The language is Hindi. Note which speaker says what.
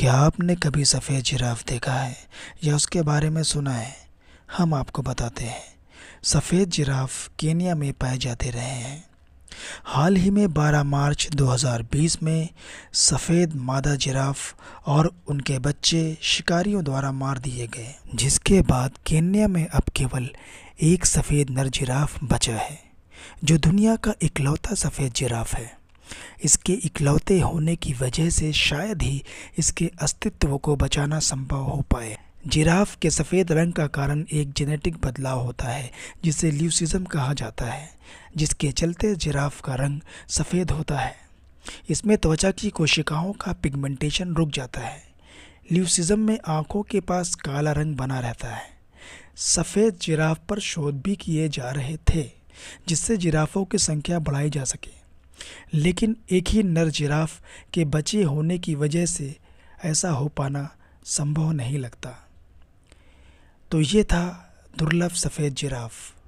Speaker 1: क्या आपने कभी सफ़ेद जिराफ देखा है या उसके बारे में सुना है हम आपको बताते हैं सफ़ेद जिराफ केनिया में पाए जाते रहे हैं हाल ही में 12 मार्च 2020 में सफ़ेद मादा जिराफ और उनके बच्चे शिकारियों द्वारा मार दिए गए जिसके बाद केन्या में अब केवल एक सफ़ेद नर जिराफ बचा है जो दुनिया का इकलौता सफ़ेद जिराफ है इसके इकलौते होने की वजह से शायद ही इसके अस्तित्व को बचाना संभव हो पाए जिराफ के सफ़ेद रंग का कारण एक जेनेटिक बदलाव होता है जिसे ल्यूसिज्म कहा जाता है जिसके चलते जिराफ का रंग सफ़ेद होता है इसमें त्वचा की कोशिकाओं का पिगमेंटेशन रुक जाता है ल्यूसिज्म में आँखों के पास काला रंग बना रहता है सफ़ेद जिराफ पर शोध भी किए जा रहे थे जिससे जिराफों की संख्या बढ़ाई जा सके लेकिन एक ही नर जिराफ के बचे होने की वजह से ऐसा हो पाना संभव नहीं लगता तो ये था दुर्लभ सफ़ेद जिराफ़